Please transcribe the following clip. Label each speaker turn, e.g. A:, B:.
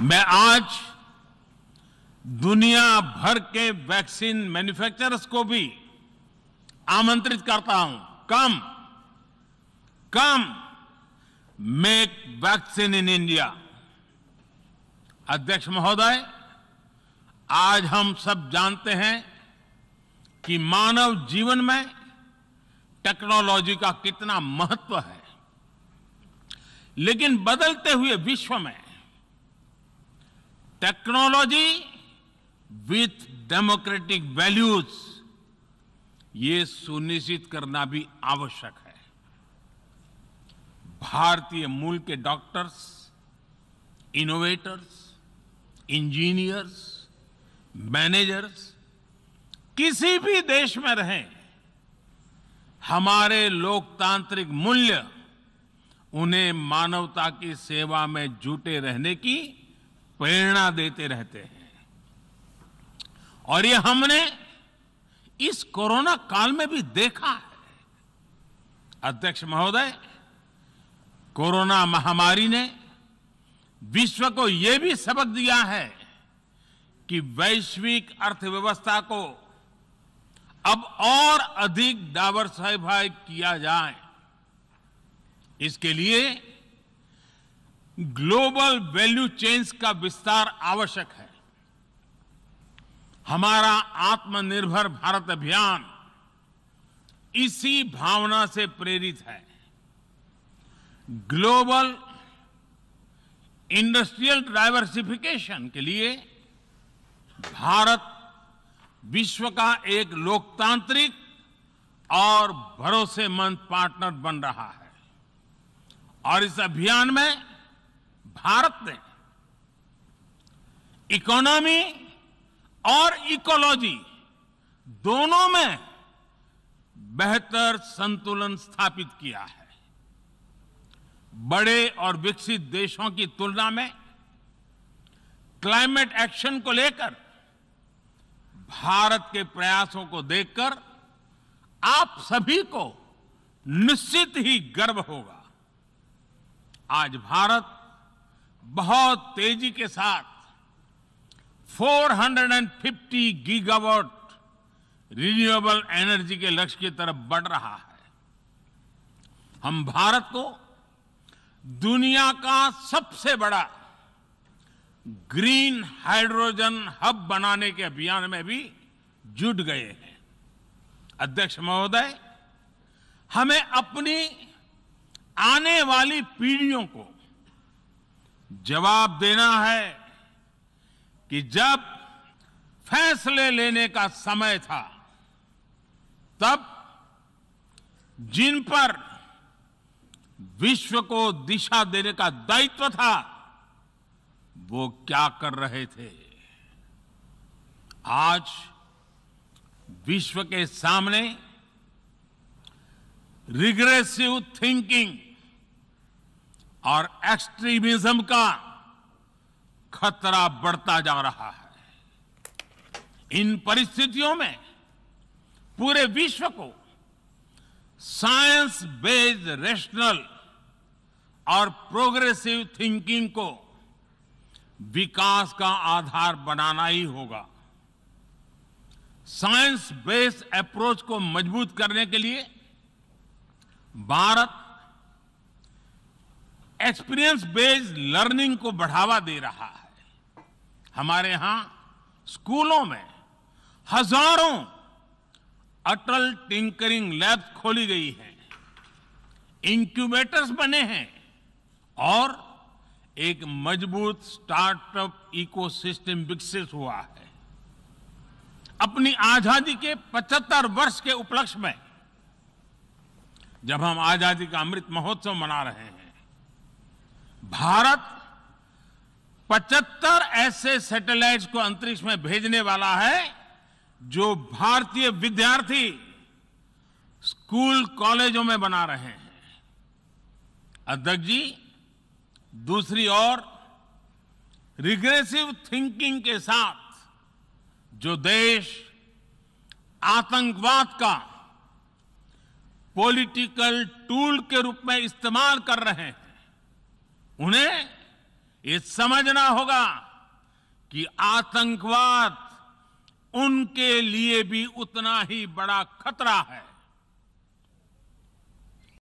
A: मैं आज दुनिया भर के वैक्सीन मैन्युफैक्चरर्स को भी आमंत्रित करता हूं come come make vaccine in India अध्यक्ष महोदय आज हम सब जानते हैं कि मानव जीवन में टेक्नोलॉजी का कितना महत्व है लेकिन बदलते हुए विश्व में टेक्नोलॉजी विथ डेमोक्रेटिक वैल्यूज ये सुनिश्चित करना भी आवश्यक है भारतीय मूल के डॉक्टर्स इनोवेटर्स इंजीनियर्स मैनेजर्स किसी भी देश में रहें हमारे लोकतांत्रिक मूल्य उन्हें मानवता की सेवा में जुटे रहने की प्रेरणा देते रहते हैं और ये हमने इस कोरोना काल में भी देखा है अध्यक्ष महोदय कोरोना महामारी ने विश्व को यह भी सबक दिया है कि वैश्विक अर्थव्यवस्था को अब और अधिक डावर साहबाई किया जाए इसके लिए ग्लोबल वैल्यू चेन्स का विस्तार आवश्यक है हमारा आत्मनिर्भर भारत अभियान इसी भावना से प्रेरित है ग्लोबल इंडस्ट्रियल डाइवर्सिफिकेशन के लिए भारत विश्व का एक लोकतांत्रिक और भरोसेमंद पार्टनर बन रहा है और इस अभियान में भारत ने इकोनॉमी और इकोलॉजी दोनों में बेहतर संतुलन स्थापित किया है बड़े और विकसित देशों की तुलना में क्लाइमेट एक्शन को लेकर भारत के प्रयासों को देखकर आप सभी को निश्चित ही गर्व होगा आज भारत बहुत तेजी के साथ 450 गीगावाट रिन्यूएबल एनर्जी के लक्ष्य की तरफ बढ़ रहा है हम भारत को दुनिया का सबसे बड़ा ग्रीन हाइड्रोजन हब बनाने के अभियान में भी जुट गए हैं अध्यक्ष महोदय हमें अपनी आने वाली पीढ़ियों को जवाब देना है कि जब फैसले लेने का समय था तब जिन पर विश्व को दिशा देने का दायित्व था वो क्या कर रहे थे आज विश्व के सामने रिग्रेसिव थिंकिंग और एक्सट्रीमिज्म का खतरा बढ़ता जा रहा है इन परिस्थितियों में पूरे विश्व को साइंस बेस्ड रेशनल और प्रोग्रेसिव थिंकिंग को विकास का आधार बनाना ही होगा साइंस बेस्ड अप्रोच को मजबूत करने के लिए भारत एक्सपीरियंस बेस्ड लर्निंग को बढ़ावा दे रहा है हमारे यहां स्कूलों में हजारों अटल टिंकरिंग लैब खोली गई हैं इंक्यूबेटर्स बने हैं और एक मजबूत स्टार्टअप इकोसिस्टम विकसित हुआ है अपनी आजादी के 75 वर्ष के उपलक्ष्य में जब हम आजादी का अमृत महोत्सव मना रहे हैं भारत 75 ऐसे सैटेलाइट्स को अंतरिक्ष में भेजने वाला है जो भारतीय विद्यार्थी स्कूल कॉलेजों में बना रहे हैं अध्यक्ष जी दूसरी ओर रिग्रेसिव थिंकिंग के साथ जो देश आतंकवाद का पॉलिटिकल टूल के रूप में इस्तेमाल कर रहे हैं उन्हें ये समझना होगा कि आतंकवाद उनके लिए भी उतना ही बड़ा खतरा है